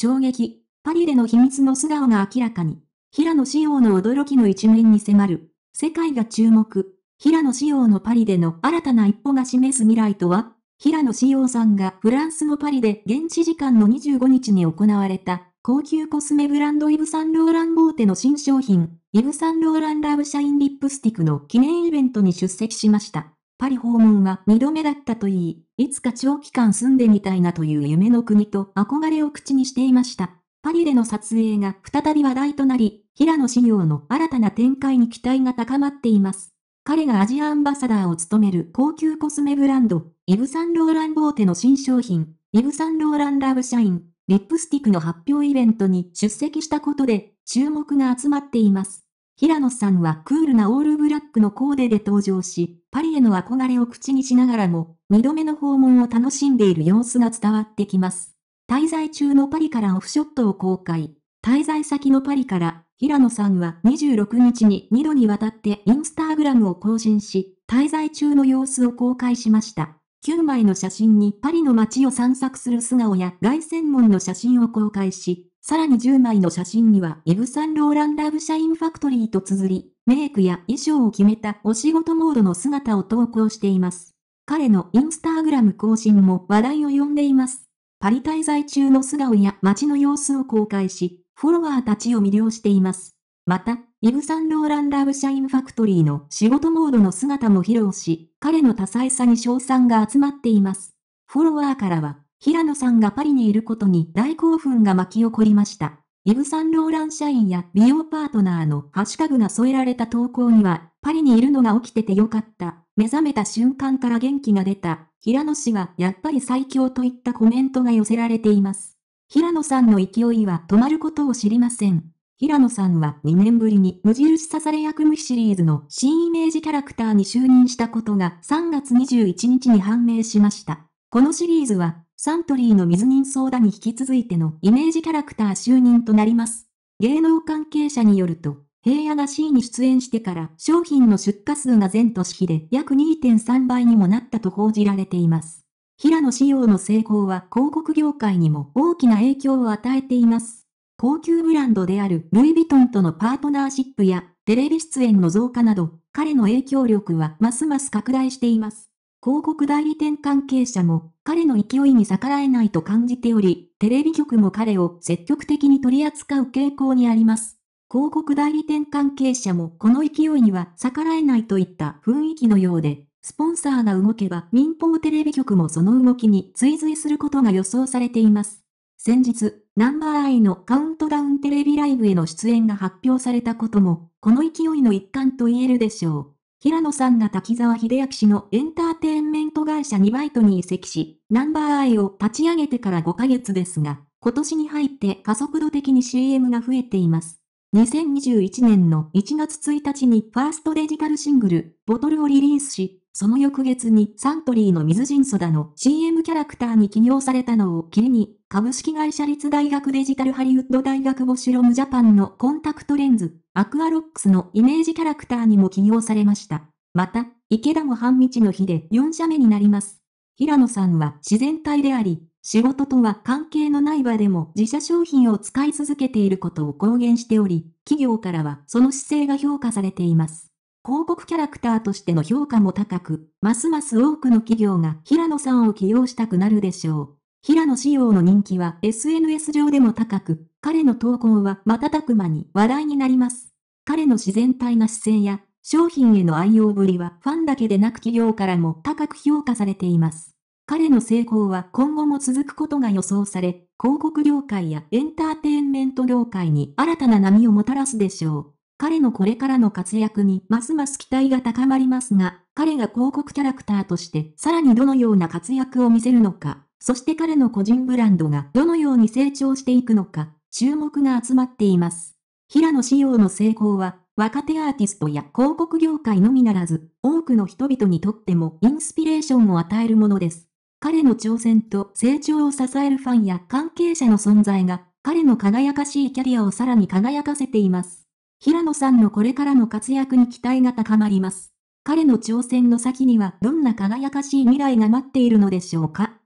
衝撃、パリでの秘密の素顔が明らかに。平野紫耀の驚きの一面に迫る。世界が注目。平野紫耀のパリでの新たな一歩が示す未来とは平野紫耀さんがフランスのパリで現地時間の25日に行われた高級コスメブランドイブ・サンローラン・ボーテの新商品、イブ・サンローラン・ラブ・シャイン・リップスティックの記念イベントに出席しました。パリ訪問は二度目だったと言い、いつか長期間住んでみたいなという夢の国と憧れを口にしていました。パリでの撮影が再び話題となり、平野紫耀の新たな展開に期待が高まっています。彼がアジアアンバサダーを務める高級コスメブランド、イブ・サンローラン・ボーテの新商品、イブ・サンローラン・ラブ・シャイン、リップスティックの発表イベントに出席したことで、注目が集まっています。平野さんはクールなオールブラックのコーデで登場し、パリへの憧れを口にしながらも、二度目の訪問を楽しんでいる様子が伝わってきます。滞在中のパリからオフショットを公開。滞在先のパリから、平野さんは26日に2度にわたってインスタグラムを更新し、滞在中の様子を公開しました。9枚の写真にパリの街を散策する素顔や凱旋門の写真を公開し、さらに10枚の写真にはイブ・サンローラン・ラブ・シャイン・ファクトリーと綴り、メイクや衣装を決めたお仕事モードの姿を投稿しています。彼のインスタグラム更新も話題を呼んでいます。パリ滞在中の素顔や街の様子を公開し、フォロワーたちを魅了しています。また、イブ・サンローラン・ラブ・シャイン・ファクトリーの仕事モードの姿も披露し、彼の多彩さに称賛が集まっています。フォロワーからは、平野さんがパリにいることに大興奮が巻き起こりました。イブ・サンローラン社員や美容パートナーのハッシュタグが添えられた投稿には、パリにいるのが起きててよかった。目覚めた瞬間から元気が出た。平野氏はやっぱり最強といったコメントが寄せられています。平野さんの勢いは止まることを知りません。平野さんは2年ぶりに無印刺され役無シリーズの新イメージキャラクターに就任したことが3月21日に判明しました。このシリーズはサントリーの水人相談に引き続いてのイメージキャラクター就任となります。芸能関係者によると、平野が C に出演してから商品の出荷数が全都市比で約2.3倍にもなったと報じられています。平野仕様の成功は広告業界にも大きな影響を与えています。高級ブランドであるルイ・ヴィトンとのパートナーシップやテレビ出演の増加など、彼の影響力はますます拡大しています。広告代理店関係者も彼の勢いに逆らえないと感じており、テレビ局も彼を積極的に取り扱う傾向にあります。広告代理店関係者もこの勢いには逆らえないといった雰囲気のようで、スポンサーが動けば民放テレビ局もその動きに追随することが予想されています。先日、ナンバーアイのカウントダウンテレビライブへの出演が発表されたことも、この勢いの一環と言えるでしょう。平野さんが滝沢秀明氏のエンターテント会社にバイトに移籍し、ナンバーアイを立ち上げてから5ヶ月ですが、今年に入って加速度的に CM が増えています。2021年の1月1日にファーストデジタルシングル、ボトルをリリースし、その翌月にサントリーの水人ソダの CM キャラクターに起業されたのを機に、株式会社立大学デジタルハリウッド大学ボシロムジャパンのコンタクトレンズ、アクアロックスのイメージキャラクターにも起業されました。また、池田も半日の日で4社目になります。平野さんは自然体であり、仕事とは関係のない場でも自社商品を使い続けていることを公言しており、企業からはその姿勢が評価されています。広告キャラクターとしての評価も高く、ますます多くの企業が平野さんを起用したくなるでしょう。平野仕様の人気は SNS 上でも高く、彼の投稿は瞬く間に話題になります。彼の自然体な姿勢や商品への愛用ぶりはファンだけでなく企業からも高く評価されています。彼の成功は今後も続くことが予想され、広告業界やエンターテインメント業界に新たな波をもたらすでしょう。彼のこれからの活躍にますます期待が高まりますが、彼が広告キャラクターとしてさらにどのような活躍を見せるのか、そして彼の個人ブランドがどのように成長していくのか、注目が集まっています。平野仕様の成功は若手アーティストや広告業界のみならず、多くの人々にとってもインスピレーションを与えるものです。彼の挑戦と成長を支えるファンや関係者の存在が、彼の輝かしいキャリアをさらに輝かせています。平野さんのこれからの活躍に期待が高まります。彼の挑戦の先にはどんな輝かしい未来が待っているのでしょうか